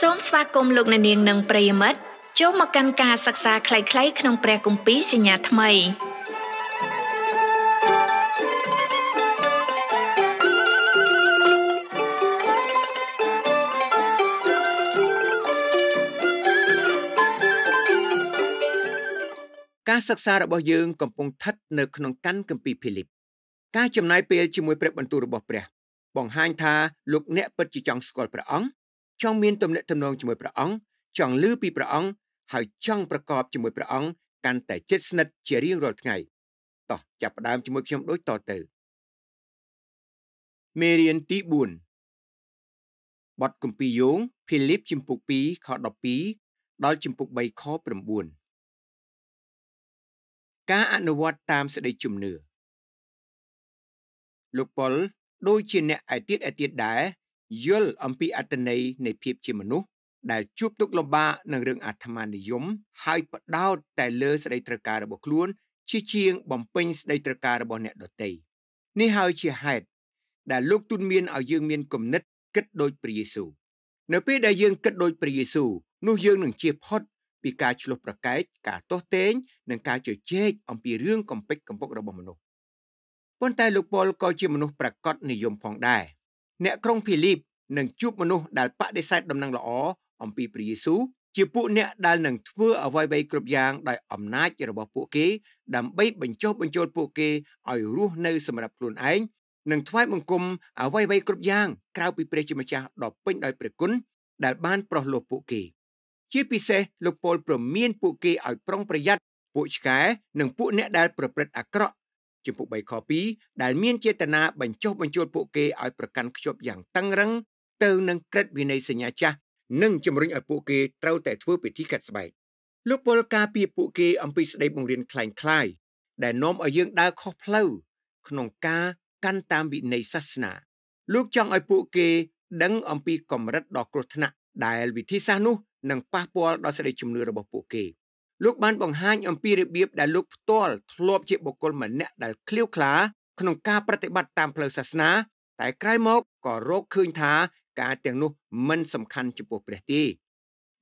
សូមស្វាគមន៍លោកអ្នកនាងនិងប្រិយមិត្តចូលមកកាន់ការសិក្សាខ្លីៗក្នុងព្រះគម្ពីរសញ្ញាថ្មីការសិក្សារបស់យើងកំពុងស្ថិតនៅក្នុងកាន់គម្ពីរភីលីបការចំណាយពេលជាមួយព្រះបន្ទូលរបស់ព្រះ បង្ហាញថាលោកអ្នកពិតជាចង់ស្គាល់ព្រះអង្គចង់មានទំនាក់ទំនងជាមួយព្រះអង្គចង់លឺពីព្រះអង្គហើយចង់ប្រកបជាមួយព្រះអង្គកាន់តែជិតស្និទ្ធជារៀងរាល់ថ្ងៃតោះចាប់ផ្ដើមជាមួយខ្ញុំដូចតទៅមេរៀនទី4បទគម្ពីរយោងភីលីបជំពូក2ខ12ដល់ជំពូក3ខ9ការអនុវត្តតាមសេចក្តីជំនឿលោកប៉ុលដូចជាអ្នកឯទៀតឯទៀតដែរយល់អំពីអត្តន័យនៃភាពជាមនុស្សដែលជួបទុក្ខលំបាកនឹងរឿងអាត្មានិយម ហើយបដោតតែលើសេចក្តីត្រូវការរបស់ខ្លួន ជាជាងបំពេញសេចក្តីត្រូវការរបស់អ្នកដទៃនេះហើយជាហេតុដែលលោកទូនមានឲ្យយើងមានគំនិតគិតដូចព្រះយេស៊ូវនៅពេលដែលយើងគិតដូចព្រះយេស៊ូវនោះយើងនឹងជៀសផុតពីការឆ្លុះប្រកែកការទាស់ទែងនិងការជជែកអំពីរឿងកំពេចកំពុករបស់មនុស្សប៉ុន្តែលោកប៉ុលក៏ជាមនុស្សប្រកបនិយមផងដែរអ្នកក្រុងភីលីបនឹងជួបមនុស្សដែលបដិសេធដំណឹងល្អអំពីព្រះយេស៊ូវជាពួកអ្នកដែលនឹងធ្វើអ្វីៗគ្រប់យ៉ាងដោយអំណាចរបស់ពួកគេ ដើម្បីបញ្ចុះបញ្ចូលពួកគេឲ្យរស់នៅសម្រាប់ខ្លួនឯងនិងថ្វាយបង្គំអ្វីៗគ្រប់យ៉ាង ក្រៅពីព្រះជាម្ចាស់ដ៏ពេញដោយព្រះគុណដែលបានប្រោះលោះពួកគេ ជាពិសេសលោកពលប្រមានពួកគេឲ្យប្រុងប្រយ័ត្នពួកឆ្កែនិងពួកអ្នកដែលប្រព្រឹត្តអាក្រក់ជំពូក3ខ2ដែលមានចេតនាបញ្ចុះបញ្ចូលពួកគេឲ្យប្រកាន់ខ្ជាប់យ៉ាងតឹងរឹងទៅនឹងក្រឹតវិន័យសញ្ញាចាស់និងជំរុញឲ្យពួកគេត្រូវតែធ្វើពិធីកាត់ស្បែកលោកពលការពីពួកគេអំពីស្ដីបង្រៀនคล้ายคล้ายដែលនាំឲ្យយើងដើរខុសផ្លូវក្នុងការកាន់តាមវិន័យសាសនា លោកចង់ឲ្យពួកគេ ដឹង អំពីកម្រិតដ៏គ្រោះថ្នាក់ដែលវិធីសាស្ត្រនោះនឹងប៉ះពាល់ដល់សេចក្តីជំនឿរបស់ពួកគេ។លោកបានបង្ហាញអំពីរបៀបដែលលោកផ្ទាល់ធ្លាប់ជាបុគ្គលម្នាក់ដែលឃ្លាវខ្លាក្នុងការប្រតិបត្តិតាមផ្លូវសាសនា តែក្រោយមកក៏រកឃើញថាការទាំងនោះ មិន សំខាន់ចំពោះព្រះទេ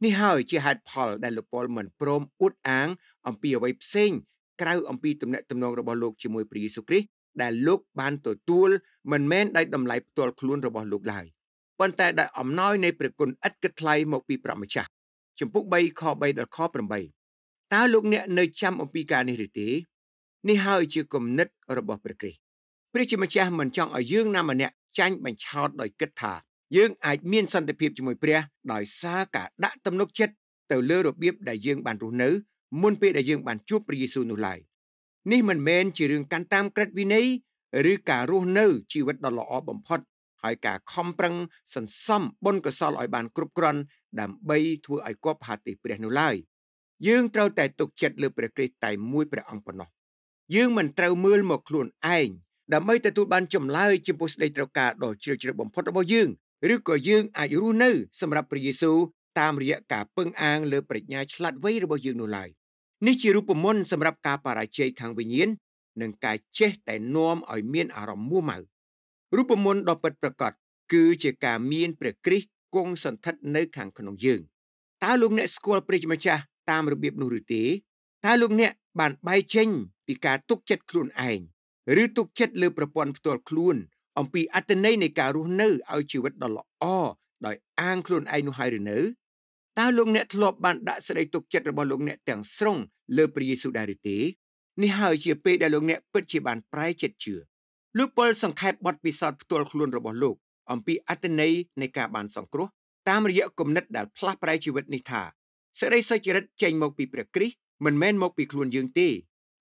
នេះហើយជាហេតុផលដែលលោកប៉ុលមិនព្រមអួតអាង អំពីអ្វីផ្សេងក្រៅអំពីទំនាក់ទំនងរបស់លោកជាមួយព្រះយេស៊ូវគ្រីស្ទដែលលោកបានទទួលមិនមែនដោយតម្លៃផ្ទាល់ខ្លួនរបស់លោកឡើយប៉ុន្តែដោយអំណោយនៃព្រះគុណឥតគិតថ្លៃមក ពីព្រះម្ចាស់ចំពុក3ខ3ដល់ខ8តើលោកអ្នកនៅចាំអំពីការនេះឬទេនេះហើយជាគំនិតរបស់ព្រះគ្រីស្ទព្រះជាម្ចាស់មិនចង់ឲ្យយើងណាម្នាក់ចាញ់បញ្ឆោតដោយគិតថាយើងអាចមានសន្តិភាពជាមួយព្រះ ដោយសារការដាក់ទំនុកចិត្តទៅលើរបៀបដែលយើងបានរស់នៅមុនពេលដែលយើងបានជួបព្រះយេស៊ូវនោះឡើយនេះមិនមែនជារឿងកាន់តាមក្រឹតវិន័យឬការរស់នៅជីវិតដ៏ល្អបំផុត ហើយការខំប្រឹងសន្សំបុណ្យកុសលឲ្យបានគ្រប់គ្រាន់ដើម្បីធ្វើឲ្យគប់ហាទីព្រះនោះឡើយយើងត្រូវតែទុកចិត្តលើព្រះគ្រីស្ទតែមួយព្រះអង្គប៉ុណ្ណោះយើងមិនត្រូវមើលមកខ្លួនឯងដើម្បីទទួលបានចម្លើយចំពោះស្ដីត្រូវការដ៏ជ្រាលជ្រៅបំផុតរបស់យើង ឬក៏យើងអាចរស់នៅសម្រាប់ព្រះយេស៊ូវតាមរយៈការពឹងអាងលើប្រាជ្ញាឆ្លាតវៃរបស់យើងនោះឡើយនេះជារូបមន្តសម្រាប់ការបរាជ័យខាងវិញ្ញាណនិងការចេះតែនាំឲ្យមានអារម្មណ៍មួម៉ៅរូបមន្តដ៏ពិតប្រាកដគឺជាការមានព្រះគ្រីស្ទគង់សន្តិដ្ឋនៅខាងក្នុងយើងតើលោកអ្នកស្គាល់ព្រះជាម្ចាស់តាមរបៀបនោះឬទេតើលោកអ្នក បានបែកចេញ ពីការទុកចិត្តខ្លួនឯងឬទុកចិត្តលើប្រព័ន្ធផ្ទាល់ខ្លួន អំពីអត្តន័យនៃការរស់នៅឲ្យជីវិតដ៏ល្អដោយអាងខ្លួនឯងនោះហើយឬនៅតើលោកអ្នកធ្លាប់បានដាក់សេចក្តីទុកចិត្តរបស់លោកអ្នកទាំងស្រុងលើព្រះយេស៊ូវដែរឬទេនេះហើយជាពេលដែលលោកអ្នកពិតជាបានប្រែចិត្តជឿលោកពលសង្ខេបបទពិសោធន៍ផ្ទាល់ខ្លួនរបស់លោក អំពីអត្តន័យនៃការបាន សង្គ្រោះតាមរយៈគំនិតដែលផ្លាស់ប្រែជីវិតនេះថាសេចក្តីសុចរិតចេញមកពីព្រះគ្រីស្ទមិនមែនមកពីខ្លួនយើងទេ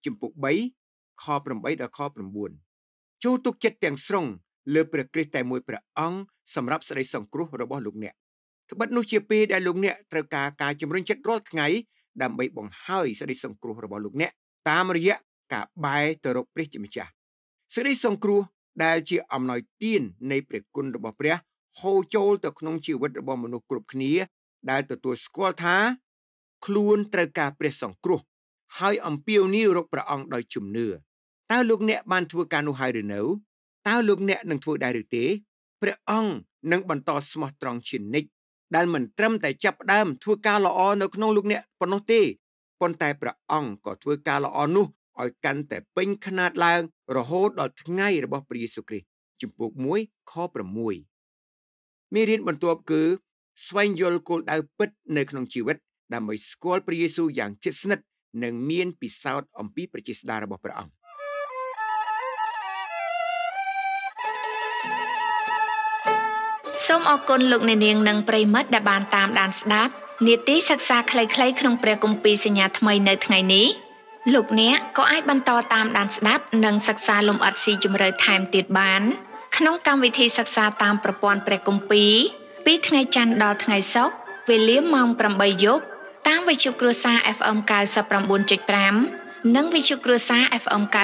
ជំពូក3ខ8ដល់ខ9ចូលទុកចិត្តទាំងស្រុងលើព្រះគ្រីស្ទតែមួយព្រះអង្គសម្រាប់សេចក្តីសង្គ្រោះរបស់លោកអ្នកត្បិតនោះជាពេលដែលលោកអ្នកត្រូវការការជំរុញចិត្តរាល់ថ្ងៃ ដើម្បីបង្ហើយសេចក្តីសង្គ្រោះរបស់លោកអ្នក តាមរយៈការបែរទៅរកព្រះជាម្ចាស់សេចក្តីសង្គ្រោះដែលជាអំណោយទាននៃព្រះគុណរបស់ព្រះហូរចូលទៅក្នុងជីវិតរបស់មនុស្សគ្រប់គ្នា ដែលទទួលស្គាល់ថាខ្លួនត្រូវការព្រះសង្គ្រោះហើយអំពាវនាវរកព្រះអង្គដោយជំនឿតើលោកអ្នកបានធ្វើការនោះហើយឬនៅតើលោកអ្នកនឹងធ្វើដែរឬទេព្រះអង្គនឹងបន្តស្មោះត្រង់ជានិច្ចដែលមិនត្រឹមតែ ចាប់ផ្ដើមធ្វើការល្អនៅក្នុងលោកអ្នកប៉ុណ្ណោះទេប៉ុន្តែព្រះអង្គក៏ធ្វើការល្អនោះឲ្យកាន់តែពេញខ្នាតឡើង រហូតដល់ថ្ងៃរបស់ ព្រះយេស៊ូវគ្រីស្ទជំពូក1ខ6មេរៀនបន្ទាប់គឺ ស្វែងយល់គោលដៅពិតនៅ ក្នុងជីវិតដើម្បីស្គាល់ព្រះយេស៊ូវយ៉ាងជិតស្និទ្ធនិងមានពិសោធន៍អំពីប្រជាស្ដាររបស់ព្រះអង្គសូមអរគុណលោកអ្នកនាងនិងប្រិមិត្តដែលបានតាមដានស្ដាប់នាទីសិក្សាខ្លីៗក្នុង ព្រះគម្ពីរសញ្ញាថ្មីនៅថ្ងៃនេះលោកអ្នកក៏អាចបន្តតាមដានស្ដាប់និងសិក្សាលំអិតស៊ីជម្រៅថែមទៀតបាន ក្នុងកម្មវិធីសិក្សាតាមប្រព័ន្ធព្រះគម្ពីរពីថ្ងៃច័ន្ទដល់ថ្ងៃសុក្រវេលាម៉ោង8យប់តាមវិទ្យុគ្រួសារ FM 99.5និងវិទ្យុគ្រួសារ FM 99.8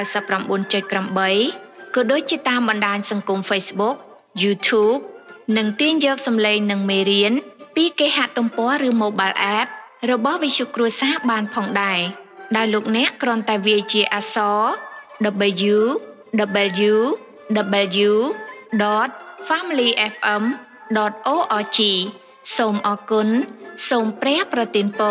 ក៏ដូចជាតាមបណ្ដាញសង្គម Facebook YouTube និងទាញយកសម្លេងនិងមេរៀនពីគេហទំព័រឬ Mobile App របស់វិទ្យុគ្រួសារបានផងដែរដោយលោកអ្នកគ្រាន់តែវាយជាអក្សរ www.familyfm.org សូមអរគុណทรงเปรียบประตินโป